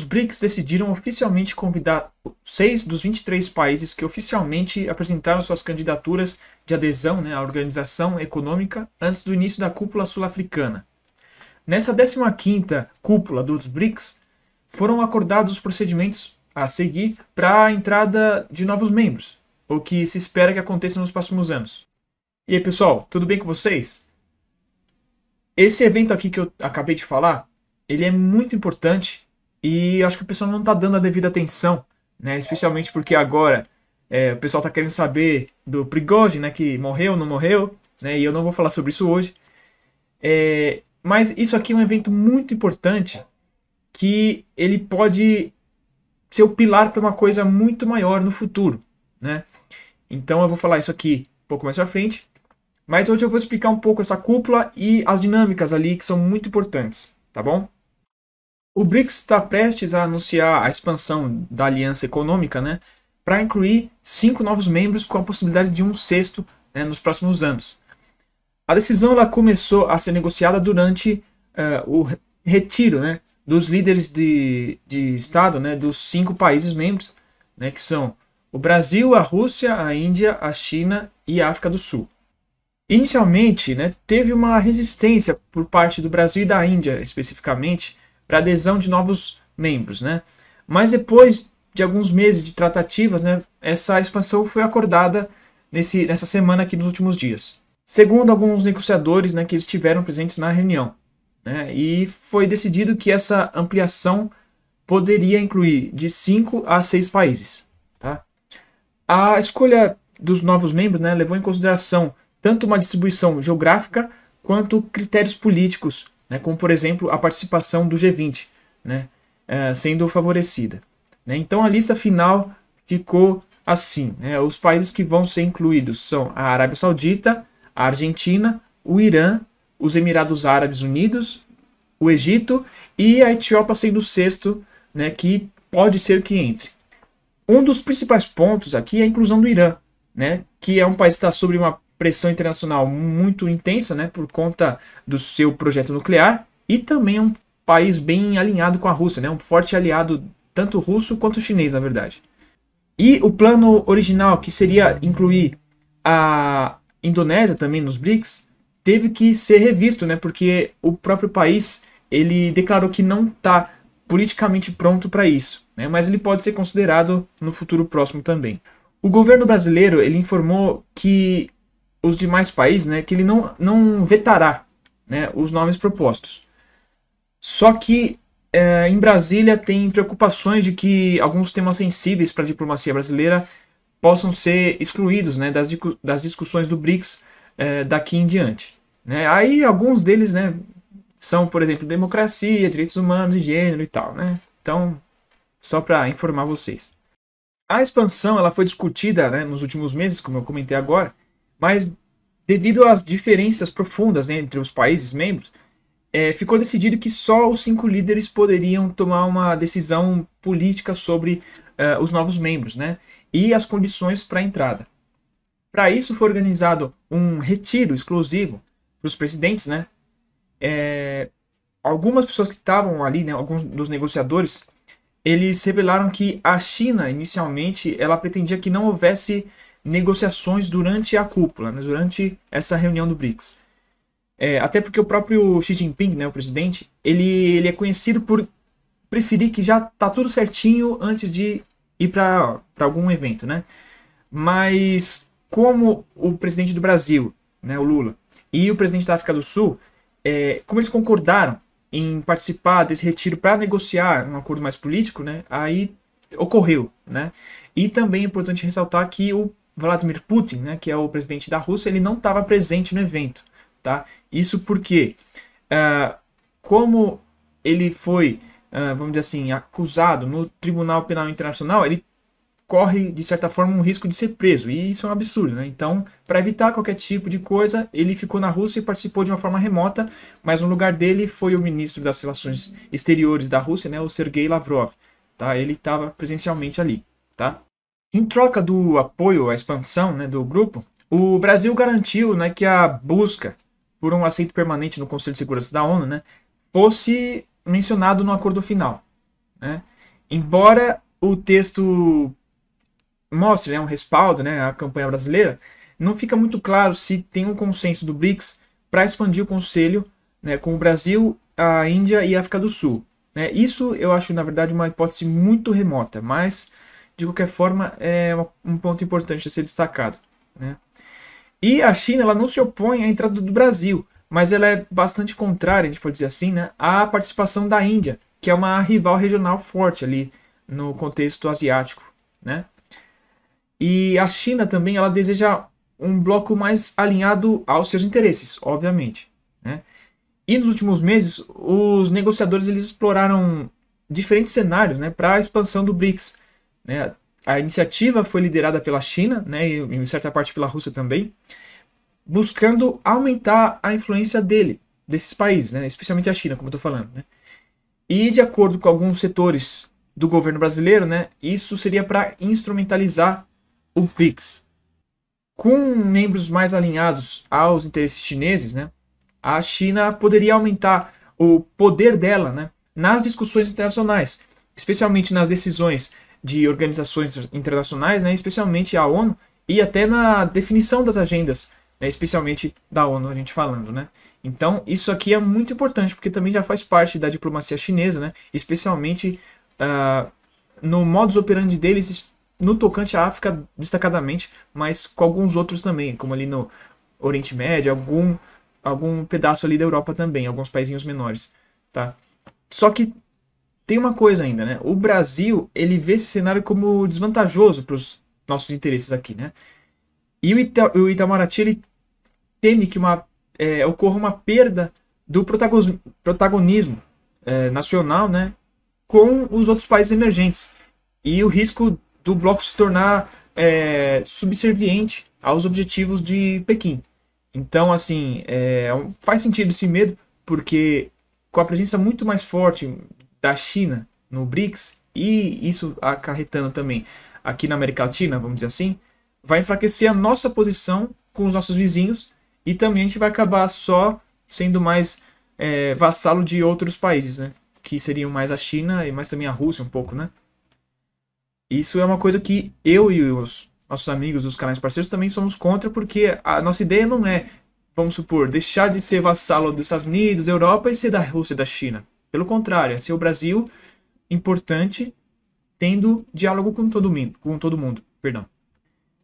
os BRICS decidiram oficialmente convidar seis dos 23 países que oficialmente apresentaram suas candidaturas de adesão né, à organização econômica antes do início da cúpula sul-africana. Nessa 15ª cúpula dos BRICS, foram acordados os procedimentos a seguir para a entrada de novos membros, o que se espera que aconteça nos próximos anos. E aí, pessoal, tudo bem com vocês? Esse evento aqui que eu acabei de falar, ele é muito importante e acho que o pessoal não está dando a devida atenção, né? Especialmente porque agora é, o pessoal está querendo saber do Prigogine, né? Que morreu, não morreu, né? E eu não vou falar sobre isso hoje. É, mas isso aqui é um evento muito importante que ele pode ser o pilar para uma coisa muito maior no futuro, né? Então eu vou falar isso aqui um pouco mais para frente. Mas hoje eu vou explicar um pouco essa cúpula e as dinâmicas ali que são muito importantes, tá bom? O BRICS está prestes a anunciar a expansão da aliança econômica né, para incluir cinco novos membros com a possibilidade de um sexto né, nos próximos anos. A decisão ela começou a ser negociada durante uh, o retiro né, dos líderes de, de Estado né, dos cinco países membros, né, que são o Brasil, a Rússia, a Índia, a China e a África do Sul. Inicialmente, né, teve uma resistência por parte do Brasil e da Índia, especificamente, para adesão de novos membros, né? Mas depois de alguns meses de tratativas, né, essa expansão foi acordada nesse, nessa semana aqui nos últimos dias. Segundo alguns negociadores, né, que eles tiveram presentes na reunião, né, e foi decidido que essa ampliação poderia incluir de 5 a 6 países. Tá? A escolha dos novos membros né, levou em consideração tanto uma distribuição geográfica quanto critérios políticos né, como por exemplo a participação do G20 né, é, sendo favorecida. Né? Então a lista final ficou assim: né, os países que vão ser incluídos são a Arábia Saudita, a Argentina, o Irã, os Emirados Árabes Unidos, o Egito e a Etiópia sendo o sexto, né, que pode ser que entre. Um dos principais pontos aqui é a inclusão do Irã, né, que é um país que está sobre uma pressão internacional muito intensa, né, por conta do seu projeto nuclear, e também é um país bem alinhado com a Rússia, né, um forte aliado tanto russo quanto chinês, na verdade. E o plano original, que seria incluir a Indonésia também nos BRICS, teve que ser revisto, né, porque o próprio país ele declarou que não está politicamente pronto para isso, né, mas ele pode ser considerado no futuro próximo também. O governo brasileiro ele informou que os demais países, né, que ele não, não vetará né, os nomes propostos. Só que é, em Brasília tem preocupações de que alguns temas sensíveis para a diplomacia brasileira possam ser excluídos né, das, das discussões do BRICS é, daqui em diante. Né? Aí alguns deles né, são, por exemplo, democracia, direitos humanos e gênero e tal. Né? Então, só para informar vocês. A expansão ela foi discutida né, nos últimos meses, como eu comentei agora, mas devido às diferenças profundas né, entre os países membros, é, ficou decidido que só os cinco líderes poderiam tomar uma decisão política sobre uh, os novos membros né, e as condições para a entrada. Para isso foi organizado um retiro exclusivo para os presidentes. Né? É, algumas pessoas que estavam ali, né, alguns dos negociadores, eles revelaram que a China, inicialmente, ela pretendia que não houvesse negociações durante a cúpula, né, durante essa reunião do BRICS. É, até porque o próprio Xi Jinping, né, o presidente, ele, ele é conhecido por preferir que já tá tudo certinho antes de ir para algum evento, né? Mas como o presidente do Brasil, né, o Lula, e o presidente da África do Sul, é, como eles concordaram em participar desse retiro para negociar um acordo mais político, né? Aí ocorreu, né? E também é importante ressaltar que o Vladimir Putin, né, que é o presidente da Rússia, ele não estava presente no evento. Tá? Isso porque, uh, como ele foi, uh, vamos dizer assim, acusado no Tribunal Penal Internacional, ele corre, de certa forma, um risco de ser preso. E isso é um absurdo, né? Então, para evitar qualquer tipo de coisa, ele ficou na Rússia e participou de uma forma remota, mas no lugar dele foi o ministro das Relações Exteriores da Rússia, né, o Sergei Lavrov. Tá? Ele estava presencialmente ali, tá? Em troca do apoio à expansão né, do grupo, o Brasil garantiu né, que a busca por um aceito permanente no Conselho de Segurança da ONU né, fosse mencionado no acordo final. Né? Embora o texto mostre né, um respaldo né, à campanha brasileira, não fica muito claro se tem um consenso do BRICS para expandir o Conselho né, com o Brasil, a Índia e a África do Sul. Né? Isso eu acho, na verdade, uma hipótese muito remota, mas de qualquer forma, é um ponto importante a ser destacado. Né? E a China ela não se opõe à entrada do Brasil, mas ela é bastante contrária, a gente pode dizer assim, né, à participação da Índia, que é uma rival regional forte ali no contexto asiático. Né? E a China também ela deseja um bloco mais alinhado aos seus interesses, obviamente. Né? E nos últimos meses, os negociadores eles exploraram diferentes cenários né, para a expansão do BRICS, né? A iniciativa foi liderada pela China, né, e em certa parte pela Rússia também, buscando aumentar a influência dele, desses países, né, especialmente a China, como eu estou falando. Né? E de acordo com alguns setores do governo brasileiro, né, isso seria para instrumentalizar o BRICS. Com membros mais alinhados aos interesses chineses, né, a China poderia aumentar o poder dela né, nas discussões internacionais, especialmente nas decisões de organizações internacionais, né, especialmente a ONU, e até na definição das agendas, né, especialmente da ONU, a gente falando. Né? Então, isso aqui é muito importante, porque também já faz parte da diplomacia chinesa, né, especialmente uh, no modus operandi deles, no tocante à África, destacadamente, mas com alguns outros também, como ali no Oriente Médio, algum, algum pedaço ali da Europa também, alguns países menores. Tá? Só que tem uma coisa ainda, né? O Brasil, ele vê esse cenário como desvantajoso para os nossos interesses aqui, né? E o, Ita o Itamaraty, ele teme que uma, é, ocorra uma perda do protagonismo é, nacional, né? Com os outros países emergentes. E o risco do bloco se tornar é, subserviente aos objetivos de Pequim. Então, assim, é, faz sentido esse medo, porque com a presença muito mais forte da China no BRICS e isso acarretando também aqui na América Latina, vamos dizer assim, vai enfraquecer a nossa posição com os nossos vizinhos e também a gente vai acabar só sendo mais é, vassalo de outros países, né? Que seriam mais a China e mais também a Rússia um pouco, né? Isso é uma coisa que eu e os nossos amigos dos canais parceiros também somos contra, porque a nossa ideia não é, vamos supor, deixar de ser vassalo dos Estados Unidos, da Europa e ser da Rússia e da China. Pelo contrário, é ser o Brasil importante tendo diálogo com todo mundo, com todo mundo, perdão.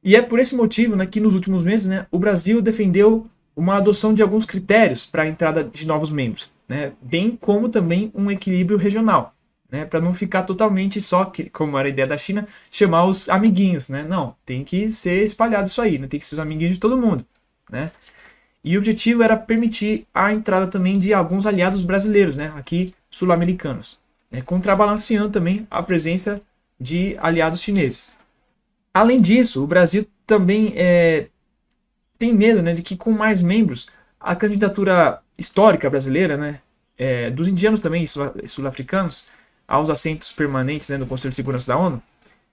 E é por esse motivo né, que nos últimos meses né, o Brasil defendeu uma adoção de alguns critérios para a entrada de novos membros, né, bem como também um equilíbrio regional, né, para não ficar totalmente só, como era a ideia da China, chamar os amiguinhos. Né? Não, tem que ser espalhado isso aí, né, tem que ser os amiguinhos de todo mundo. Né? E o objetivo era permitir a entrada também de alguns aliados brasileiros, né, aqui sul-americanos, né, contrabalanceando também a presença de aliados chineses. Além disso, o Brasil também é, tem medo né, de que com mais membros a candidatura histórica brasileira, né, é, dos indianos também sul-africanos, aos assentos permanentes né, no Conselho de Segurança da ONU,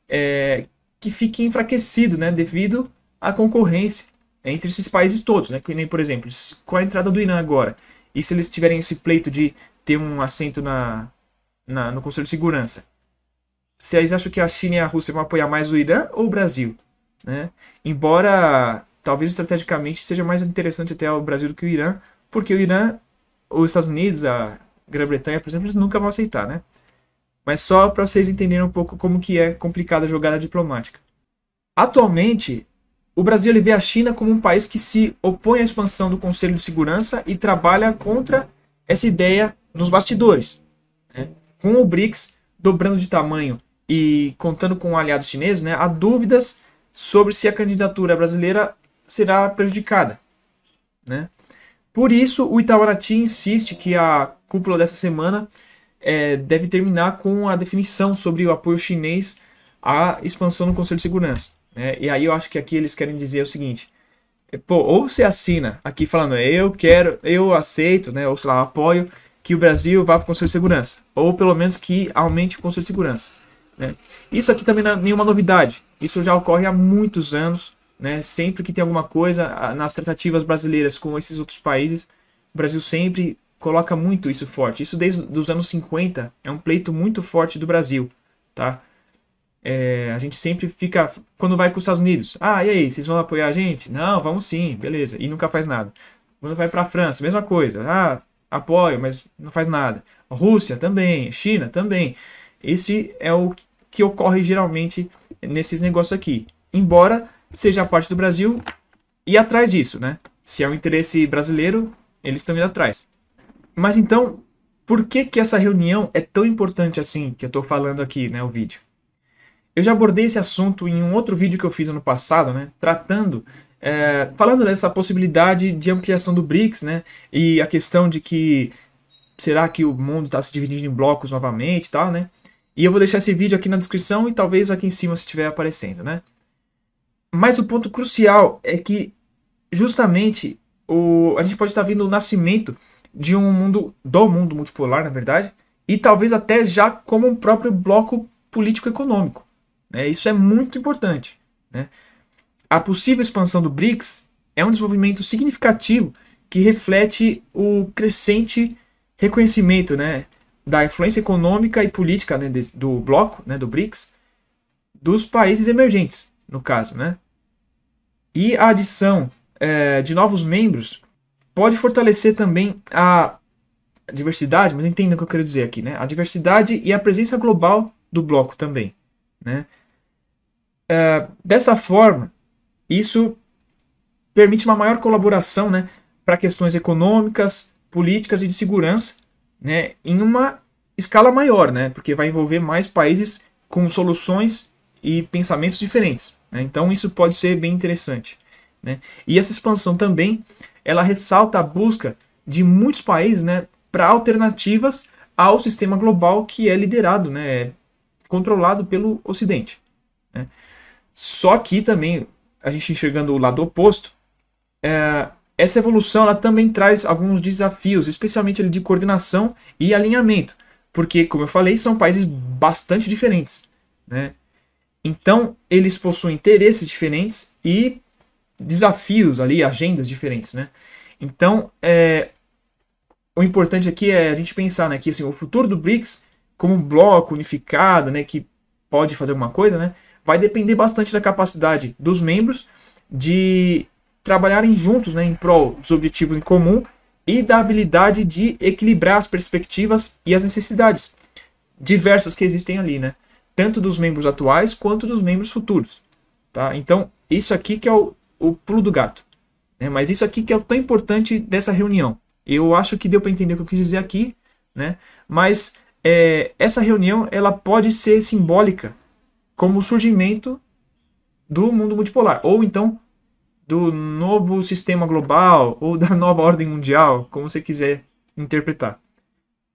é, que fique enfraquecido né, devido à concorrência entre esses países todos, né? Que nem, por exemplo, com é a entrada do Irã agora, e se eles tiverem esse pleito de ter um assento na, na no Conselho de Segurança, vocês acham que a China e a Rússia vão apoiar mais o Irã ou o Brasil? Né? Embora talvez estrategicamente seja mais interessante até o Brasil do que o Irã, porque o Irã, os Estados Unidos, a Grã-Bretanha, por exemplo, eles nunca vão aceitar, né? Mas só para vocês entenderem um pouco como que é complicada a jogada diplomática. Atualmente, o Brasil vê a China como um país que se opõe à expansão do Conselho de Segurança e trabalha contra essa ideia nos bastidores. Né? Com o BRICS dobrando de tamanho e contando com um aliados chineses, né, há dúvidas sobre se a candidatura brasileira será prejudicada. Né? Por isso, o Itamaraty insiste que a cúpula dessa semana é, deve terminar com a definição sobre o apoio chinês à expansão do Conselho de Segurança. Né? E aí eu acho que aqui eles querem dizer o seguinte: é, pô, ou você assina aqui falando eu quero, eu aceito, né, ou sei lá, apoio que o Brasil vá para o Conselho de Segurança, ou pelo menos que aumente o Conselho de Segurança. Né? Isso aqui também não é nenhuma novidade, isso já ocorre há muitos anos, né? sempre que tem alguma coisa nas tratativas brasileiras com esses outros países, o Brasil sempre coloca muito isso forte. Isso desde os anos 50 é um pleito muito forte do Brasil. Tá? É, a gente sempre fica. Quando vai para os Estados Unidos, ah, e aí, vocês vão apoiar a gente? Não, vamos sim, beleza. E nunca faz nada. Quando vai para a França, mesma coisa. Ah, apoio, mas não faz nada. Rússia também, China também. Esse é o que ocorre geralmente nesses negócios aqui. Embora seja a parte do Brasil e atrás disso, né? Se é um interesse brasileiro, eles estão indo atrás. Mas então, por que que essa reunião é tão importante assim que eu estou falando aqui, né, o vídeo? Eu já abordei esse assunto em um outro vídeo que eu fiz ano passado, né, tratando, é, falando dessa possibilidade de ampliação do BRICS, né, e a questão de que será que o mundo está se dividindo em blocos novamente e tal, né? E eu vou deixar esse vídeo aqui na descrição e talvez aqui em cima se estiver aparecendo, né? Mas o ponto crucial é que justamente o, a gente pode estar tá vendo o nascimento de um mundo, do mundo multipolar, na verdade, e talvez até já como um próprio bloco político-econômico. Né? Isso é muito importante. Né? A possível expansão do BRICS é um desenvolvimento significativo que reflete o crescente reconhecimento né, da influência econômica e política né, do bloco, né, do BRICS, dos países emergentes, no caso. Né? E a adição é, de novos membros pode fortalecer também a diversidade, mas entenda o que eu quero dizer aqui, né? a diversidade e a presença global do bloco também. Né? É, dessa forma, isso permite uma maior colaboração né, para questões econômicas, políticas e de segurança né, em uma escala maior, né, porque vai envolver mais países com soluções e pensamentos diferentes. Né, então isso pode ser bem interessante. Né. E essa expansão também ela ressalta a busca de muitos países né, para alternativas ao sistema global que é liderado, né, controlado pelo Ocidente. Né. Só que também, a gente enxergando o lado oposto, é, essa evolução ela também traz alguns desafios, especialmente de coordenação e alinhamento, porque, como eu falei, são países bastante diferentes. Né? Então, eles possuem interesses diferentes e desafios ali, agendas diferentes. Né? Então, é, o importante aqui é a gente pensar né, que assim, o futuro do BRICS, como um bloco unificado né, que pode fazer alguma coisa, né, vai depender bastante da capacidade dos membros de trabalharem juntos né, em prol dos objetivos em comum e da habilidade de equilibrar as perspectivas e as necessidades diversas que existem ali, né? Tanto dos membros atuais quanto dos membros futuros, tá? Então, isso aqui que é o, o pulo do gato, né? Mas isso aqui que é o tão importante dessa reunião. Eu acho que deu para entender o que eu quis dizer aqui, né? Mas é, essa reunião, ela pode ser simbólica como o surgimento do mundo multipolar, ou então do novo sistema global, ou da nova ordem mundial, como você quiser interpretar.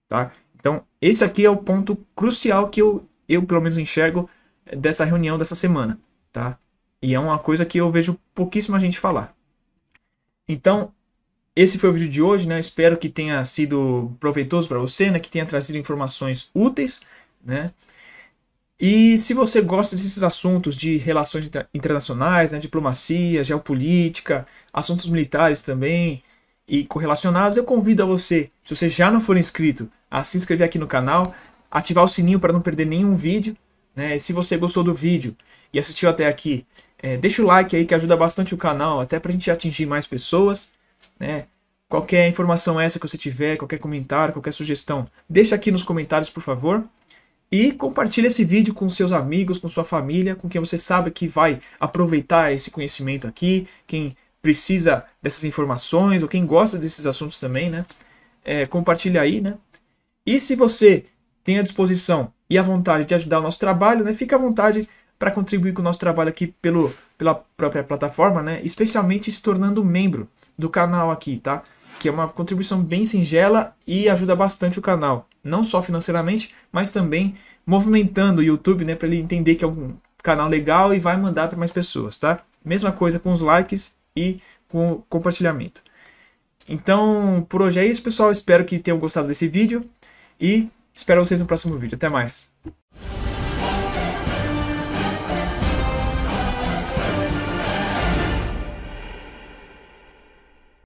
Tá? Então, esse aqui é o ponto crucial que eu, eu pelo menos, enxergo dessa reunião dessa semana. Tá? E é uma coisa que eu vejo pouquíssima gente falar. Então, esse foi o vídeo de hoje, né? Espero que tenha sido proveitoso para você, né? Que tenha trazido informações úteis, né? E se você gosta desses assuntos de relações internacionais, né, diplomacia, geopolítica, assuntos militares também e correlacionados, eu convido a você, se você já não for inscrito, a se inscrever aqui no canal, ativar o sininho para não perder nenhum vídeo. Né? E se você gostou do vídeo e assistiu até aqui, é, deixa o like aí que ajuda bastante o canal, até para a gente atingir mais pessoas. Né? Qualquer informação essa que você tiver, qualquer comentário, qualquer sugestão, deixa aqui nos comentários, por favor. E compartilhe esse vídeo com seus amigos, com sua família, com quem você sabe que vai aproveitar esse conhecimento aqui, quem precisa dessas informações ou quem gosta desses assuntos também, né? É, compartilhe aí, né? E se você tem a disposição e a vontade de ajudar o nosso trabalho, né? Fique à vontade para contribuir com o nosso trabalho aqui pelo, pela própria plataforma, né? Especialmente se tornando membro do canal aqui, tá? que é uma contribuição bem singela e ajuda bastante o canal, não só financeiramente, mas também movimentando o YouTube, né, para ele entender que é um canal legal e vai mandar para mais pessoas, tá? Mesma coisa com os likes e com o compartilhamento. Então, por hoje é isso, pessoal. Espero que tenham gostado desse vídeo e espero vocês no próximo vídeo. Até mais.